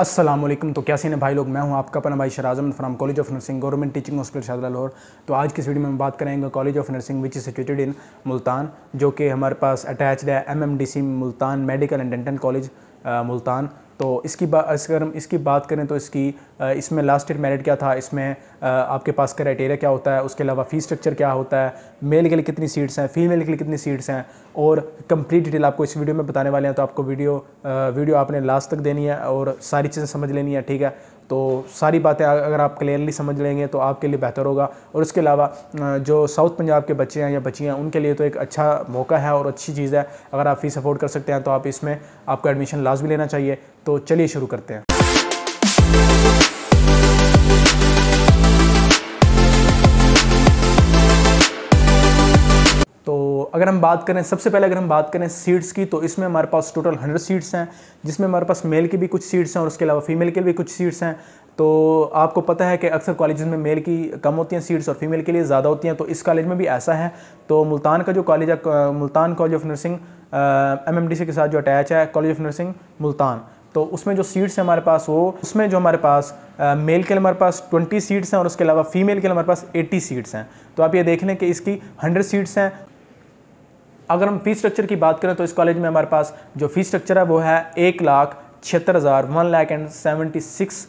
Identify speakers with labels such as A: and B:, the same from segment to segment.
A: असलम तो क्या सीन भाई लोग मैं हूं आपका अपना भाई शराजम from college of nursing government teaching hospital शादला लाहौर तो आज की इस वीडियो में हम बात करेंगे college of nursing which is situated in Multan जो कि हमारे पास अटैच्ड है M M D C Multan medical and dental college Multan तो इसकी अगर हम इसकी बात करें तो इसकी इसमें लास्ट ईयर मेरिट क्या था इसमें आपके पास क्राइटेरिया क्या होता है उसके अलावा फ़ी स्ट्रक्चर क्या होता है मेल के लिए कितनी सीट्स हैं फीमेल के लिए कितनी सीट्स हैं और कंप्लीट डिटेल आपको इस वीडियो में बताने वाले हैं तो आपको वीडियो वीडियो आपने लास्ट तक देनी है और सारी चीज़ें समझ लेनी है ठीक है तो सारी बातें अगर आप क्लियरली समझ लेंगे तो आपके लिए बेहतर होगा और इसके अलावा जो साउथ पंजाब के बच्चे हैं या बच्चियाँ उनके लिए तो एक अच्छा मौका है और अच्छी चीज़ है अगर आप फीस अफोर्ड कर सकते हैं तो आप इसमें आपको एडमिशन लाजमी लेना चाहिए तो चलिए शुरू करते हैं अगर हम बात करें सबसे पहले अगर हम बात करें सीट्स की तो इसमें हमारे पास टोटल हंड्रेड सीट्स हैं जिसमें हमारे पास मेल की भी कुछ सीट्स हैं और उसके अलावा फीमेल के भी कुछ सीट्स हैं तो आपको पता है कि अक्सर कॉलेज में मेल की कम होती हैं सीट्स और फीमेल के लिए ज़्यादा होती हैं तो इस कॉलेज में भी ऐसा है तो मुल्तान का जो कॉलेज है Multan college of nursing M के साथ जो अटैच है कॉलेज ऑफ नर्सिंग मुल्तान तो उसमें जो सीट्स हैं हमारे पास वो उसमें जो हमारे पास आ, मेल के लिए हमारे पास 20 सीट्स हैं और उसके अलावा फीमेल के लिए हमारे पास 80 सीट्स हैं तो आप ये देख लें कि इसकी 100 सीट्स हैं अगर हम फीस स्ट्रक्चर की बात करें तो इस कॉलेज में हमारे पास जो फीस स्ट्रक्चर है वो है एक लाख छिहत्तर हज़ार one lakh and seventy six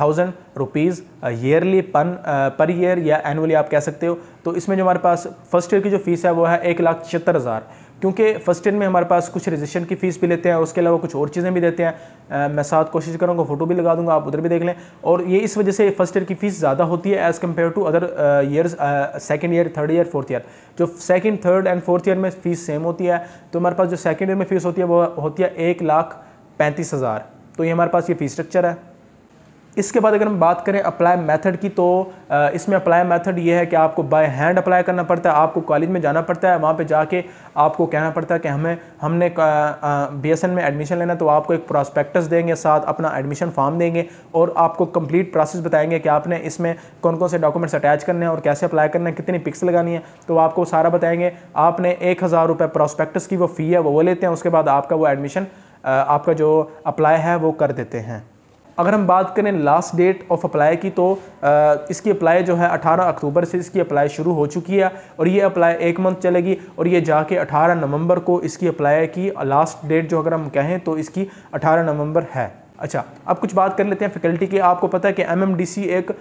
A: thousand rupees yearly पन पर ईयर या एनुअली आप कह सकते हो तो इसमें जो हमारे पास फर्स्ट ईयर की जो फीस है वो है एक लाख छिहत्तर हज़ार क्योंकि फर्स्ट ईयर में हमारे पास कुछ रजिस्ट्रेशन की फ़ीस भी लेते हैं उसके अलावा कुछ और चीज़ें भी देते हैं आ, मैं साथ कोशिश करूँगा फोटो भी लगा दूंगा आप उधर भी देख लें और ये इस वजह से फर्स्ट ईयर की फ़ीस ज़्यादा होती है as compare to other years second year third year fourth year जो second third and fourth year में फ़ीस सेम होती है तो हमारे पास जो सेकेंड ईयर में फ़ीस होती है वो होती है एक लाख पैंतीस हज़ार तो ये हमारे पास ये फ़ीस स्ट्रक्चर है इसके बाद अगर हम बात करें अप्लाई मेथड की तो इसमें अप्लाई मेथड ये है कि आपको बाय हैंड अप्लाई करना पड़ता है आपको कॉलेज में जाना पड़ता है वहाँ पे जाके आपको कहना पड़ता है कि हमें हमने बीएसएन में एडमिशन लेना तो आपको एक प्रॉस्पेक्टस देंगे साथ अपना एडमिशन फॉर्म देंगे और आपको कंप्लीट प्रोसेस बताएंगे कि आपने इसमें कौन कौन से डॉक्यूमेंट्स अटैच करने हैं और कैसे अप्लाई करना है कितनी पिक्स लगानी है तो आपको सारा बताएंगे आपने एक हज़ार रुपये प्रॉस्पेक्टस की वो फ़ी है वो वो लेते हैं उसके बाद आपका वो एडमिशन आपका जो अप्लाई है वो कर देते हैं अगर हम बात करें लास्ट डेट ऑफ अप्लाई की तो इसकी अप्लाई जो है 18 अक्टूबर से इसकी अप्लाई शुरू हो चुकी है और ये अप्लाई एक मंथ चलेगी और ये जाके 18 नवंबर को इसकी अप्लाई की लास्ट डेट जो अगर हम कहें तो इसकी 18 नवंबर है अच्छा अब कुछ बात कर लेते हैं फैकल्टी की आपको पता है कि एम एक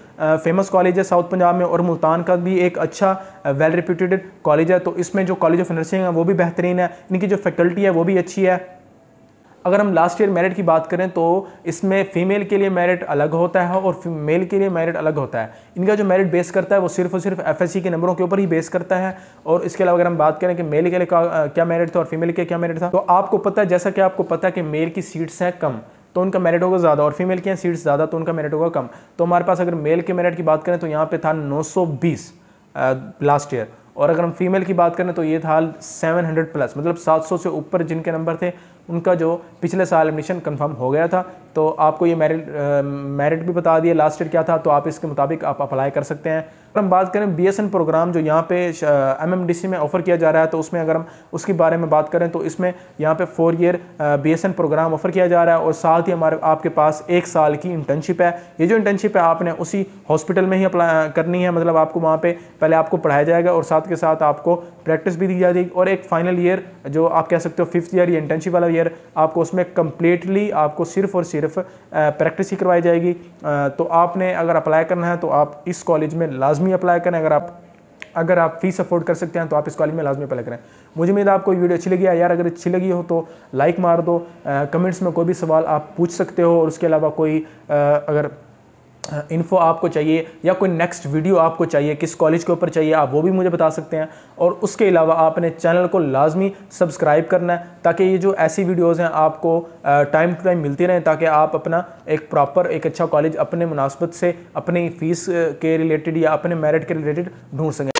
A: फेमस कॉलेज है साउथ पंजाब में और मुल्तान का भी एक अच्छा वेल रिप्यूटेड कॉलेज है तो इसमें जो कॉलेज ऑफ नर्सिंग है वो भी बेहतरीन है इनकी जो फैकल्टी है वो भी अच्छी है अगर हम लास्ट ईयर मेरिट की बात करें तो इसमें फीमेल के लिए मेरिट अलग होता है और मेल के लिए मेरिट अलग होता है इनका जो मेरिट बेस करता है वो सिर्फ और सिर्फ एफ के नंबरों के ऊपर ही बेस करता है और इसके अलावा अगर हम बात करें कि मेल के लिए क्या मेरिट था और फीमेल के क्या मेरिट था तो आपको पता है जैसा कि आपको पता है कि मेल की सीट्स हैं कम तो उनका मेरिट होगा ज़्यादा और फीमेल की हैं सीट्स ज़्यादा तो उनका मेरिट होगा कम तो हमारे पास अगर मेल के मेरिट की बात करें तो यहाँ पर था नौ लास्ट ईयर और अगर हम फीमेल की बात करें तो ये था 700 प्लस मतलब 700 से ऊपर जिनके नंबर थे उनका जो पिछले साल एडमिशन कंफर्म हो गया था तो आपको ये मेरिट मेरिट भी बता दिया लास्ट ईयर क्या था तो आप इसके मुताबिक आप अप्लाई कर सकते हैं अगर हम बात करें बी प्रोग्राम जो यहाँ पे सी में ऑफ़र किया जा रहा है तो उसमें अगर हम उसके बारे में बात करें तो इसमें यहाँ पे four year B program offer किया जा रहा है और साथ ही हमारे आपके पास एक साल की इंटर्नशिप है ये जो इंटर्नशिप है आपने उसी हॉस्पिटल में ही अप्लाई करनी है मतलब आपको वहाँ पर पहले आपको पढ़ाया जाएगा और साथ के साथ आपको प्रैक्टिस भी दी जाएगी और एक फाइनल ईयर जो आप कह सकते हो फिफ्थ ईयर ये इंटर्नशिप वाला ईयर आपको उसमें कम्प्लीटली आपको सिर्फ और सिर्फ प्रैक्टिस ही करवाई जाएगी तो आपने अगर अप्लाई करना है तो आप इस कॉलेज में लाजमी अप्लाई करें अगर आप अगर आप फीस अफोर्ड कर सकते हैं तो आप इस कॉलेज में लाजमी पहले करें मुझे उम्मीद आपको वीडियो अच्छी लगी है यार अगर अच्छी लगी हो तो लाइक मार दो कमेंट्स में कोई भी सवाल आप पूछ सकते हो और उसके अलावा कोई आ, अगर इन्फो आपको चाहिए या कोई नेक्स्ट वीडियो आपको चाहिए किस कॉलेज के ऊपर चाहिए आप वो भी मुझे बता सकते हैं और उसके अलावा आपने चैनल को लाजमी सब्सक्राइब करना है ताकि ये जो ऐसी वीडियोज़ हैं आपको टाइम टू टाइम मिलती रहें ताकि आप अपना एक प्रॉपर एक अच्छा कॉलेज अपने मुनासबत से अपनी फ़ीस के रिलेटेड या अपने मेरिट के रिलेटेड ढूंढ सकें